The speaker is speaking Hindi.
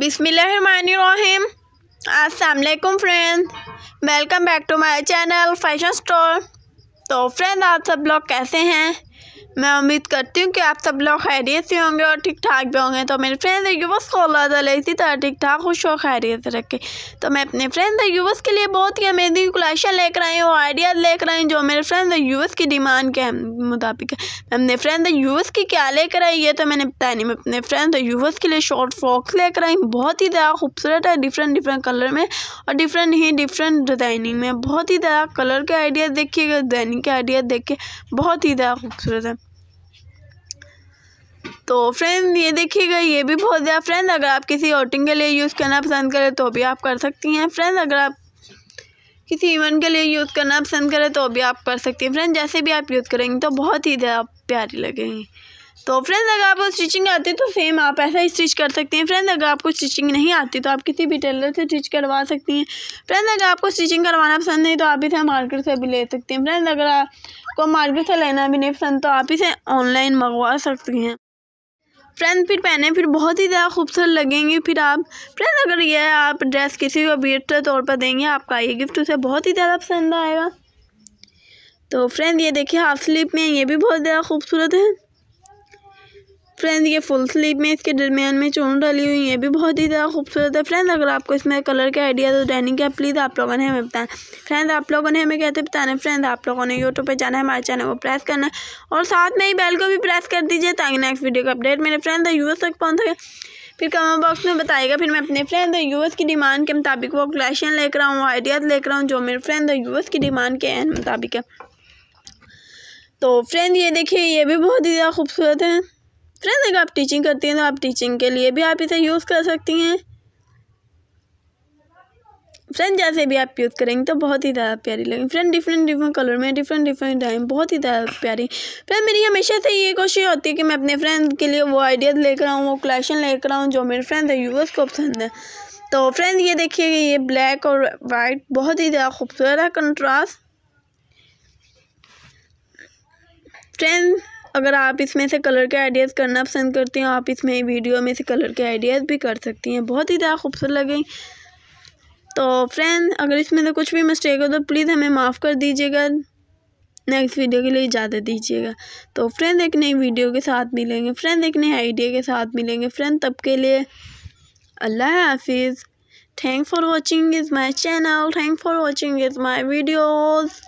बिसमीम असलकुम friend welcome back to my channel fashion store तो फ्रेंड आप सब लोग कैसे हैं मैं उम्मीद करती हूँ कि आप सब लोग खैरियत से होंगे और ठीक ठाक भी होंगे तो मेरे फ्रेंड और यूवर्स को अल्लाह ताला इसी तरह ठीक ठाक खुश और खैरियत रखे तो मैं अपने फ्रेंड और यूवर्स के लिए बहुत ही अमेजिंग कलेक्शन लेकर आई हूँ आइडियाज़ लेकर आई जो मेरे फ्रेंड्स और यूवर्स की डिमांड के मुताबिक है मैं अपने फ्रेंड और यूवर्स की क्या लेकर आई ये तो मैंने बताया नहीं मैं अपने फ्रेंड और यूवर्स के लिए शॉर्ट फ्रॉक्स लेकर आई बहुत ही ज़्यादा खूबसूरत है डिफरेंट डिफरेंट कलर में और डिफरेंट ही डिफरेंट डिज़ाइनिंग में बहुत ही ज़्यादा कलर के आइडियाज़ देखिएगा डिज़ाइनिंग के आइडियाज़ देखिए बहुत ही ज़्यादा खूबसूरत है तो फ्रेंड ये देखिएगा ये भी बहुत ज़्यादा फ्रेंड अगर आप किसी आउटिंग के लिए यूज़ करना पसंद करें तो भी आप कर सकती हैं फ्रेंड अगर आप किसी इवेंट के लिए यूज़ करना पसंद करें तो भी आप कर सकती हैं फ्रेंड जैसे भी आप यूज़ करेंगे तो बहुत ही ज़्यादा प्यारी लगेंगी तो फ्रेंड्स अगर आपको स्टिचिंग आती है तो सेम आप ऐसा ही स्टिच कर सकती हैं फ्रेंड अगर आपको स्टिचिंग नहीं आती तो आप किसी भी टेलर से स्टिच करवा सकती हैं फ्रेंड अगर आपको स्टिचिंग करवाना पसंद नहीं तो आप इसे मार्केट से भी ले सकती हैं फ्रेंड अगर आपको मार्केट से लेना भी नहीं पसंद तो आप इसे ऑनलाइन मंगवा सकती हैं फ्रेंड फिर पहने फिर बहुत ही ज़्यादा खूबसूरत लगेंगे फिर आप फ्रेंड अगर ये आप ड्रेस किसी को बेहतर तौर पर देंगे आपका ये गिफ्ट उसे बहुत ही ज़्यादा पसंद आएगा तो फ्रेंड ये देखिए हाफ स्लीप में ये भी बहुत ज़्यादा खूबसूरत है फ्रेंड ये फुल स्लीव में इसके दरमियान में चोन डाली हुई है भी बहुत ही ज़्यादा खूबसूरत है फ्रेंड अगर आपको इसमें कलर के आइडिया तो डाइनिंग का प्लीज़ आप लोगों ने हमें बताएं फ्रेंड आप लोगों ने हमें कहते बताने फ्रेंड आप लोगों ने यूट्यूब पर जाना है हमारे चैनल को प्रेस करना है और साथ में ही बेल को भी प्रेस कर दीजिए ताकि नेक्स्ट वीडियो का अपडेट मेरे फ्रेंड यूएस तक पहुँच सके फिर कमेंट बॉक्स में बताएगा फिर मैं अपने फ्रेंड और यूएस की डिमांड के मुताबिक वो क्लेशन लेकर रहा हूँ आइडियाज़ लेकर हूँ जो मेरे फ्रेंड और यूएस की डिमांड के मुताबिक है तो फ्रेंड ये देखिए ये भी बहुत ही ज़्यादा खूबसूरत है फ्रेंड्स अगर आप टीचिंग करती हैं तो आप टीचिंग के लिए भी आप इसे यूज़ कर सकती हैं फ्रेंड जैसे भी आप यूज़ करेंगे तो बहुत ही ज़्यादा प्यारी लगेगी फ्रेंड डिफरेंट डिफरेंट कलर में डिफरेंट डिफरेंट टाइम बहुत ही ज़्यादा प्यारी फ्रेंड मेरी हमेशा से ये कोशिश होती है कि मैं अपने फ्रेंड के लिए वो आइडियाज़ लेकर आऊँ वो कलेक्शन लेकर आऊँ जो मेरे फ्रेंड है यूज़ को पसंद है तो फ्रेंड ये देखिए ये ब्लैक और वाइट बहुत ही ज़्यादा खूबसूरत है कंट्रास्ट फ्रेंड अगर आप इसमें से कलर के आइडियाज़ करना पसंद करती हैं आप इसमें वीडियो में से कलर के आइडियाज़ भी कर सकती हैं बहुत ही ज़्यादा खूबसूरत लगें तो फ्रेंड अगर इसमें से कुछ भी मिस्टेक हो तो प्लीज़ हमें माफ़ कर दीजिएगा नेक्स्ट वीडियो के लिए इजाज़त दीजिएगा तो फ्रेंड एक नई वीडियो के साथ मिलेंगे फ्रेंड एक नए आइडिया के साथ मिलेंगे फ्रेंड तब के लिए अल्लाह हाफिज़ thank for watching is my channel thank for watching is my videos